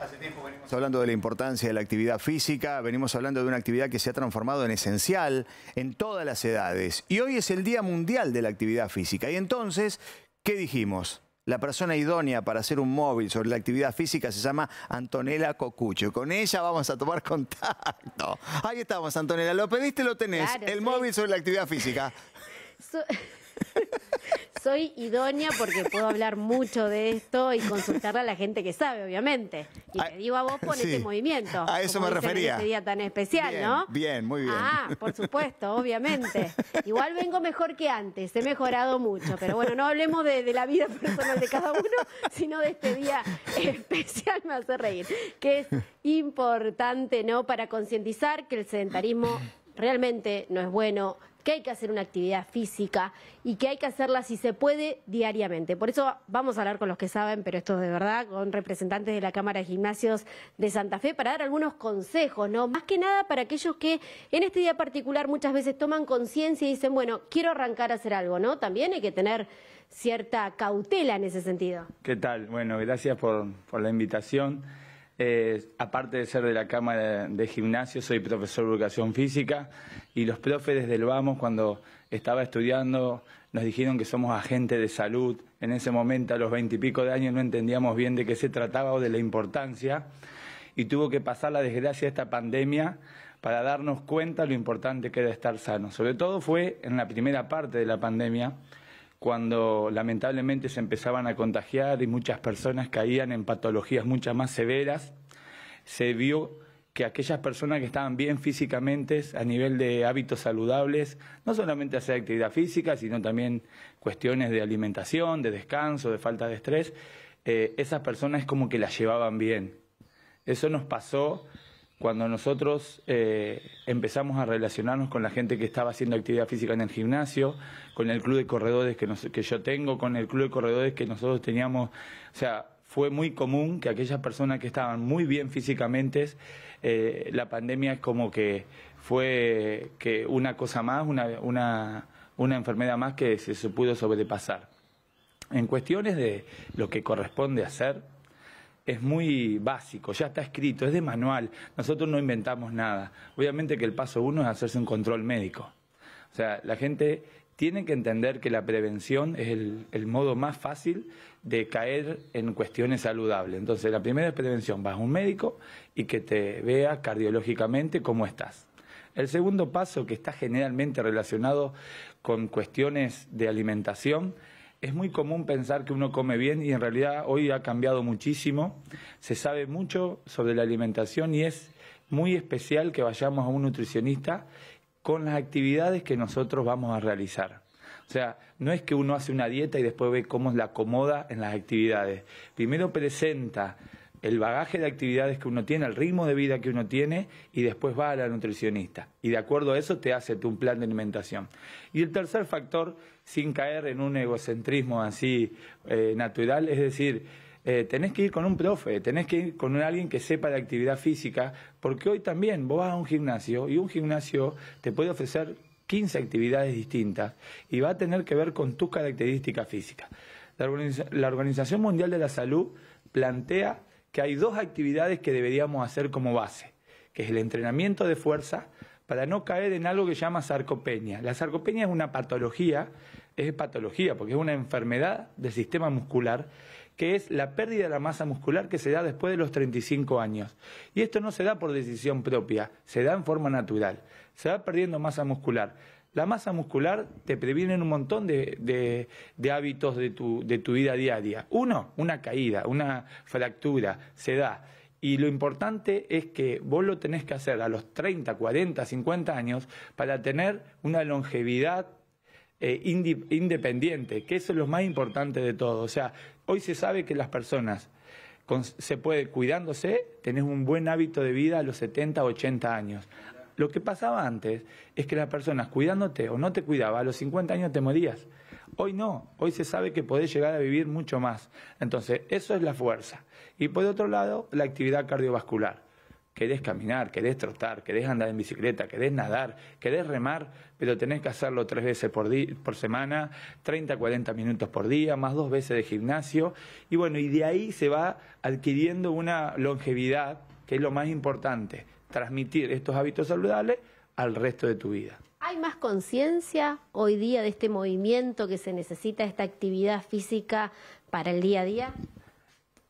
Hace tiempo venimos hablando de la importancia de la actividad física, venimos hablando de una actividad que se ha transformado en esencial en todas las edades. Y hoy es el Día Mundial de la Actividad Física. Y entonces, ¿qué dijimos? La persona idónea para hacer un móvil sobre la actividad física se llama Antonella Cocucho. Con ella vamos a tomar contacto. Ahí estamos, Antonella. Lo pediste, lo tenés. el móvil sobre la actividad física. Soy idónea porque puedo hablar mucho de esto y consultar a la gente que sabe, obviamente. Y te digo a vos, por este movimiento. A eso me refería. este día tan especial, ¿no? Bien, muy bien. Ah, por supuesto, obviamente. Igual vengo mejor que antes, he mejorado mucho. Pero bueno, no hablemos de, de la vida personal de cada uno, sino de este día especial, me hace reír. Que es importante, ¿no? Para concientizar que el sedentarismo realmente no es bueno, que hay que hacer una actividad física y que hay que hacerla si se puede diariamente. Por eso vamos a hablar con los que saben, pero esto es de verdad, con representantes de la Cámara de Gimnasios de Santa Fe para dar algunos consejos, ¿no? Más que nada para aquellos que en este día particular muchas veces toman conciencia y dicen, bueno, quiero arrancar a hacer algo, ¿no? También hay que tener cierta cautela en ese sentido. ¿Qué tal? Bueno, gracias por, por la invitación. Eh, aparte de ser de la Cámara de Gimnasio, soy profesor de educación física y los profes del el Vamos, cuando estaba estudiando, nos dijeron que somos agentes de salud. En ese momento, a los veintipico de años, no entendíamos bien de qué se trataba o de la importancia y tuvo que pasar la desgracia de esta pandemia para darnos cuenta lo importante que era estar sano. Sobre todo fue en la primera parte de la pandemia cuando lamentablemente se empezaban a contagiar y muchas personas caían en patologías muchas más severas, se vio que aquellas personas que estaban bien físicamente, a nivel de hábitos saludables, no solamente hacer actividad física, sino también cuestiones de alimentación, de descanso, de falta de estrés, eh, esas personas como que las llevaban bien. Eso nos pasó cuando nosotros eh, empezamos a relacionarnos con la gente que estaba haciendo actividad física en el gimnasio, con el club de corredores que, yo tengo, con el club de corredores que nosotros teníamos, o sea, fue muy común que aquellas personas que estaban muy bien físicamente, eh, la pandemia es como que fue que una cosa más, una, una, una enfermedad más que se, se pudo sobrepasar. En cuestiones de lo que corresponde hacer, es muy básico, ya está escrito, es de manual, nosotros no inventamos nada. Obviamente que el paso uno es hacerse un control médico. O sea, la gente tiene que entender que la prevención es el, modo más fácil de caer en cuestiones saludables. Entonces, la primera es prevención, vas a un médico y que te vea cardiológicamente cómo estás. El segundo paso, que está generalmente relacionado con cuestiones de alimentación, es muy común pensar que uno come bien y en realidad hoy ha cambiado muchísimo. Se sabe mucho sobre la alimentación y es muy especial que vayamos a un nutricionista con las actividades que nosotros vamos a realizar. O sea, no es que uno hace una dieta y después ve cómo la acomoda en las actividades. Primero presenta el bagaje de actividades que uno tiene, el ritmo de vida que uno tiene y después va a la nutricionista. Y de acuerdo a eso te hace tu plan de alimentación. Y el tercer factor, sin caer en un egocentrismo así eh, natural, es decir, eh, tenés que ir con un profe, tenés que ir con alguien que sepa de actividad física, porque hoy también vos vas a un gimnasio y un gimnasio te puede ofrecer 15 actividades distintas y va a tener que ver con tus características físicas. La Organización Mundial de la Salud plantea que hay dos actividades que deberíamos hacer como base, que es el entrenamiento de fuerza para no caer en algo que se llama sarcopenia. La sarcopenia es una patología, es patología porque es una enfermedad del sistema muscular, que es la pérdida de la masa muscular que se da después de los 35 años. Y esto no se da por decisión propia, se da en forma natural. Se va perdiendo masa muscular. La masa muscular te previene un montón de, hábitos de tu, vida diaria. Uno, una caída, una fractura, se da. Y lo importante es que vos lo tenés que hacer a los 30, 40, 50 años para tener una longevidad eh, independiente, que eso es lo más importante de todo. O sea, hoy se sabe que las personas se puede, cuidándose, tenés un buen hábito de vida a los 70, 80 años. Lo que pasaba antes es que las personas cuidándote o no te cuidaba, a los 50 años te morías. Hoy no, hoy se sabe que podés llegar a vivir mucho más. Entonces, eso es la fuerza. Y por otro lado, la actividad cardiovascular. Querés caminar, querés trotar, querés andar en bicicleta, querés nadar, querés remar, pero tenés que hacerlo tres veces por, por semana, 30, 40 minutos por día, más dos veces de gimnasio. Y bueno, y de ahí se va adquiriendo una longevidad, que es lo más importante transmitir estos hábitos saludables al resto de tu vida. ¿Hay más conciencia hoy día de este movimiento que se necesita, esta actividad física para el día a día?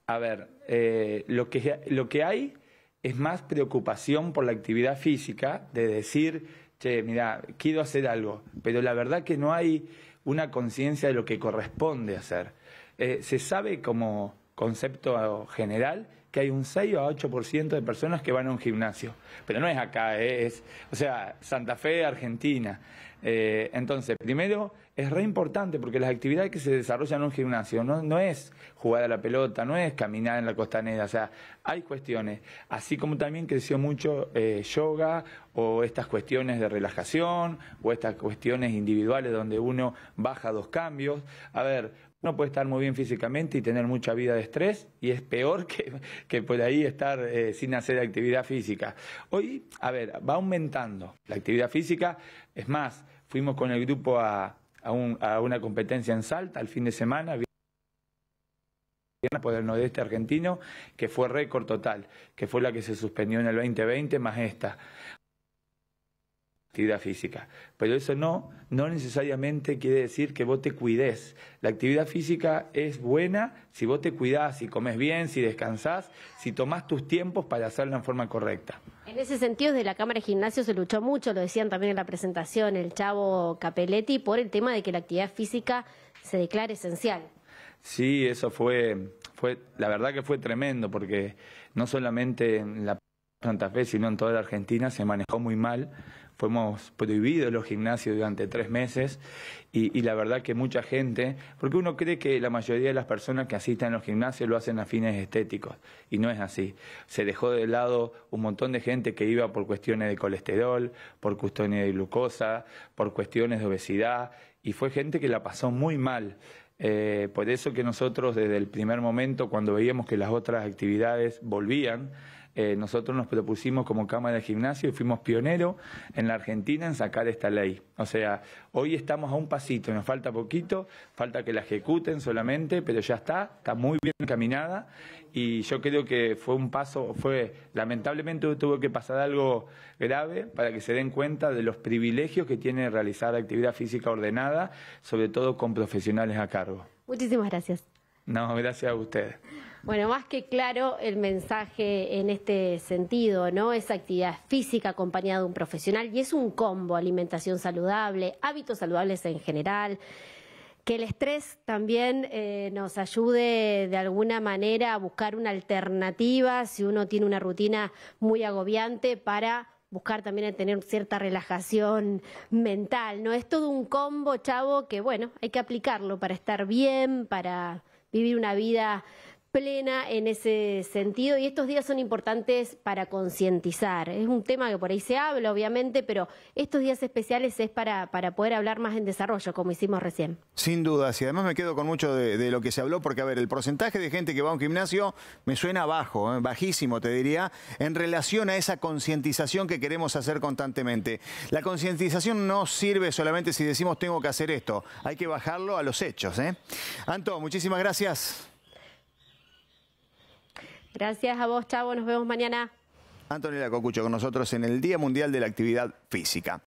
A ver, eh, lo, que, lo que hay es más preocupación por la actividad física, de decir, che, mira, quiero hacer algo, pero la verdad que no hay una conciencia de lo que corresponde hacer. Eh, se sabe como concepto general que hay un 6 a 8% de personas que van a un gimnasio. Pero no es acá, eh, es, o sea, Santa Fe, Argentina. Eh, entonces, primero, es re importante porque las actividades que se desarrollan en un gimnasio no, es jugar a la pelota, no es caminar en la costanera, o sea, hay cuestiones. Así como también creció mucho eh, yoga o estas cuestiones de relajación o estas cuestiones individuales donde uno baja dos cambios. A ver, uno puede estar muy bien físicamente y tener mucha vida de estrés y es peor que, que por ahí estar eh, sin hacer actividad física. Hoy, a ver, va aumentando la actividad física. Es más, fuimos con el grupo a, a, a una competencia en Salta al fin de semana por el nordeste argentino, que fue récord total, que fue la que se suspendió en el 2020 más esta física. Pero eso no, no necesariamente quiere decir que vos te cuides. La actividad física es buena si vos te cuidás, si comes bien, si descansás, si tomás tus tiempos para hacerlo en forma correcta. En ese sentido, desde la Cámara de Gimnasio se luchó mucho, lo decían también en la presentación el chavo Capelletti, por el tema de que la actividad física se declare esencial. Sí, eso fue, fue, la verdad que fue tremendo, porque no solamente en la Santa Fe, sino en toda la Argentina se manejó muy mal fuimos prohibidos los gimnasios durante tres meses y, la verdad que mucha gente, porque uno cree que la mayoría de las personas que asisten a los gimnasios lo hacen a fines estéticos y no es así. Se dejó de lado un montón de gente que iba por cuestiones de colesterol, por cuestiones de glucosa, por cuestiones de obesidad y fue gente que la pasó muy mal. Eh, por eso que nosotros desde el primer momento, cuando veíamos que las otras actividades volvían, eh, nosotros nos propusimos como Cámara de Gimnasio y fuimos pioneros en la Argentina en sacar esta ley. O sea, hoy estamos a un pasito, nos falta poquito, falta que la ejecuten solamente, pero ya está, está muy bien encaminada y yo creo que fue un paso, fue lamentablemente tuvo que pasar algo grave para que se den cuenta de los privilegios que tiene realizar actividad física ordenada, sobre todo con profesionales a cargo. Muchísimas gracias. No, gracias a ustedes. Bueno, más que claro el mensaje en este sentido, ¿no? Es actividad física acompañada de un profesional y es un combo, alimentación saludable, hábitos saludables en general que el estrés también eh, nos ayude de alguna manera a buscar una alternativa si uno tiene una rutina muy agobiante para buscar también tener cierta relajación mental, ¿no? Es todo un combo, chavo, que bueno, hay que aplicarlo para estar bien, para vivir una vida plena en ese sentido y estos días son importantes para concientizar. Es un tema que por ahí se habla, obviamente, pero estos días especiales es para, poder hablar más en desarrollo, como hicimos recién. Sin duda, y además me quedo con mucho de, lo que se habló, porque a ver, el porcentaje de gente que va a un gimnasio me suena bajo, ¿eh? bajísimo te diría, en relación a esa concientización que queremos hacer constantemente. La concientización no sirve solamente si decimos tengo que hacer esto, hay que bajarlo a los hechos. ¿eh? Anto, muchísimas Gracias. Gracias a vos, Chavo. Nos vemos mañana. Antonio Cocucho con nosotros en el Día Mundial de la Actividad Física.